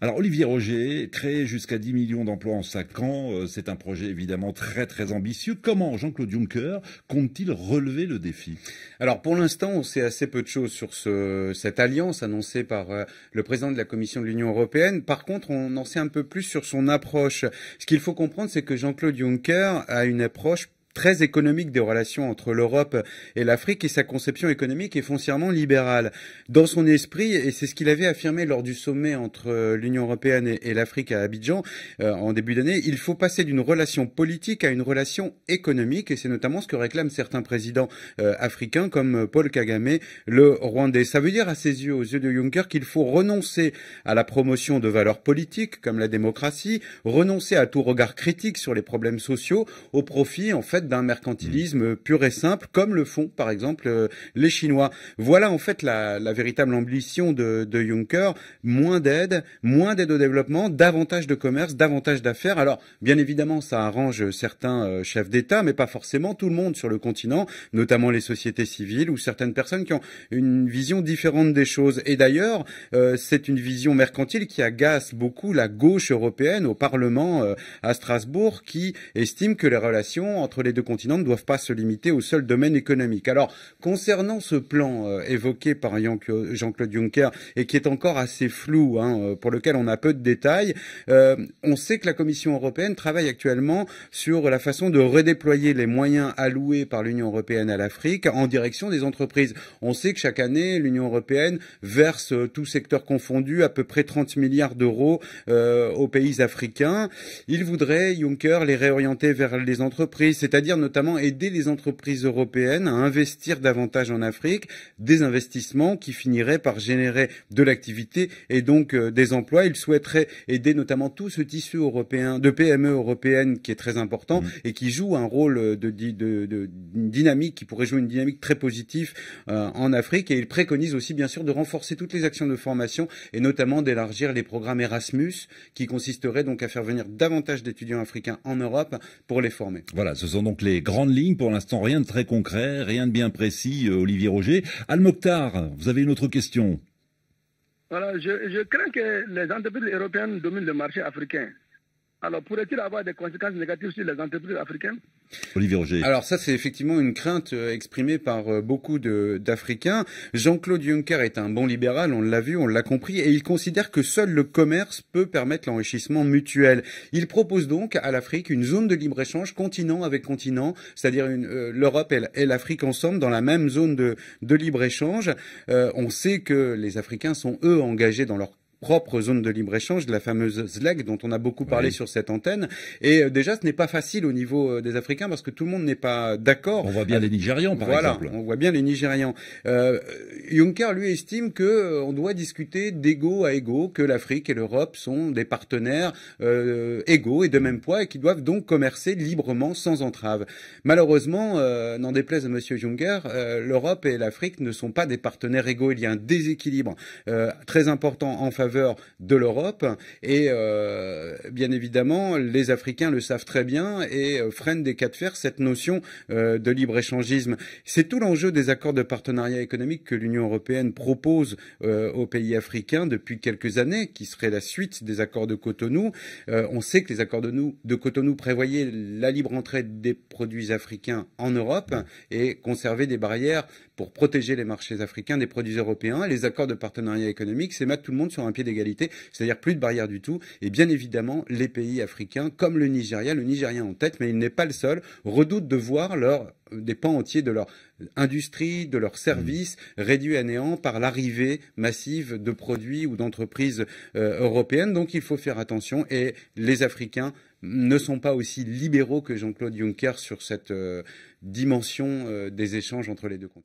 Alors Olivier Roger, créer jusqu'à 10 millions d'emplois en 5 ans, euh, c'est un projet évidemment très très ambitieux. Comment Jean-Claude Juncker compte-t-il relever le défi Alors pour l'instant, on sait assez peu de choses sur cette alliance annoncée par euh, le président de la Commission de l'Union européenne. Par contre, on en sait un peu plus sur son approche. Ce qu'il faut comprendre, c'est que Jean-Claude Juncker a une approche très économique des relations entre l'Europe et l'Afrique et sa conception économique est foncièrement libérale. Dans son esprit, et c'est ce qu'il avait affirmé lors du sommet entre euh, l'Union européenne et, l'Afrique à Abidjan euh, en début d'année, il faut passer d'une relation politique à une relation économique et c'est notamment ce que réclament certains présidents euh, africains comme Paul Kagame, le Rwandais. Ça veut dire à ses yeux, aux yeux de Juncker, qu'il faut renoncer à la promotion de valeurs politiques comme la démocratie, renoncer à tout regard critique sur les problèmes sociaux au profit en fait d'un mercantilisme pur et simple, comme le font par exemple euh, les Chinois. Voilà en fait la, la véritable ambition de, de Juncker moins d'aide, moins d'aide au développement, davantage de commerce, davantage d'affaires. Alors bien évidemment, ça arrange certains euh, chefs d'État, mais pas forcément tout le monde sur le continent, notamment les sociétés civiles ou certaines personnes qui ont une vision différente des choses. Et d'ailleurs, euh, c'est une vision mercantile qui agace beaucoup la gauche européenne au Parlement à Strasbourg, qui estime que les relations entre les deux continents ne doivent pas se limiter au seul domaine économique. Alors, concernant ce plan euh, évoqué par Jean-Claude Juncker et qui est encore assez flou, hein, euh, pour lequel on a peu de détails, euh, on sait que la Commission européenne travaille actuellement sur la façon de redéployer les moyens alloués par l'Union européenne à l'Afrique en direction des entreprises. On sait que chaque année, l'Union européenne verse, tout secteur confondu à peu près 30 milliards d'euros aux pays africains. Il voudrait, Juncker, les réorienter vers les entreprises, c'est-à-dire dire notamment aider les entreprises européennes à investir davantage en Afrique, des investissements qui finiraient par générer de l'activité et donc euh, des emplois. Il souhaiterait aider notamment tout ce tissu européen de PME européenne qui est très important mmh. et qui joue un rôle euh, de, dynamique, qui pourrait jouer une dynamique très positive euh, en Afrique. Et il préconise aussi bien sûr de renforcer toutes les actions de formation et notamment d'élargir les programmes Erasmus qui consisterait donc à faire venir davantage d'étudiants africains en Europe pour les former. Voilà, ce sont donc les grandes lignes. Pour l'instant, rien de très concret, rien de bien précis, euh, Olivier Roger. Al-Mokhtar, vous avez une autre question voilà, je, je crains que les entreprises européennes dominent le marché africain. Alors pourrait-il avoir des conséquences négatives sur les entreprises africaines Olivier Roger. Alors ça, c'est effectivement une crainte euh, exprimée par euh, beaucoup d'Africains. Jean-Claude Juncker est un bon libéral, on l'a vu, on l'a compris, et il considère que seul le commerce peut permettre l'enrichissement mutuel. Il propose donc à l'Afrique une zone de libre-échange continent avec continent, c'est-à-dire euh, l'Europe et l'Afrique ensemble dans la même zone de, libre-échange. on sait que les Africains sont, eux, engagés dans leur propre zone de libre-échange, de la fameuse ZLEG dont on a beaucoup parlé sur cette antenne. Et euh, déjà, ce n'est pas facile au niveau euh, des Africains parce que tout le monde n'est pas d'accord. On voit bien les Nigérians, par exemple. on voit bien les Nigérians. Euh, Juncker, lui, estime qu'on doit discuter d'ego à égaux, que l'Afrique et l'Europe sont des partenaires égaux et de même poids et qui doivent donc commercer librement, sans entrave. Malheureusement, n'en déplaise à M. Juncker, l'Europe et l'Afrique ne sont pas des partenaires égaux. Il y a un déséquilibre très important en faveur faveur de l'Europe. Et euh, bien évidemment, les Africains le savent très bien et euh, freinent des cas de fer cette notion euh, de libre-échangisme. C'est tout l'enjeu des accords de partenariat économique que l'Union européenne propose aux pays africains depuis quelques années, qui serait la suite des accords de Cotonou. on sait que les accords de, de Cotonou prévoyaient la libre entrée des produits africains en Europe et conserver des barrières pour protéger les marchés africains des produits européens. Les accords de partenariat économique, c'est mettre tout le monde sur un d'égalité, c'est-à-dire plus de barrières du tout. Et bien évidemment, les pays africains, comme le Nigeria, le Nigérian en tête, mais il n'est pas le seul, redoutent de voir leur des pans entiers de leur industrie, de leurs services réduits à néant par l'arrivée massive de produits ou d'entreprises euh, européennes. Donc il faut faire attention et les Africains ne sont pas aussi libéraux que Jean-Claude Juncker sur cette euh, dimension euh, des échanges entre les deux continents.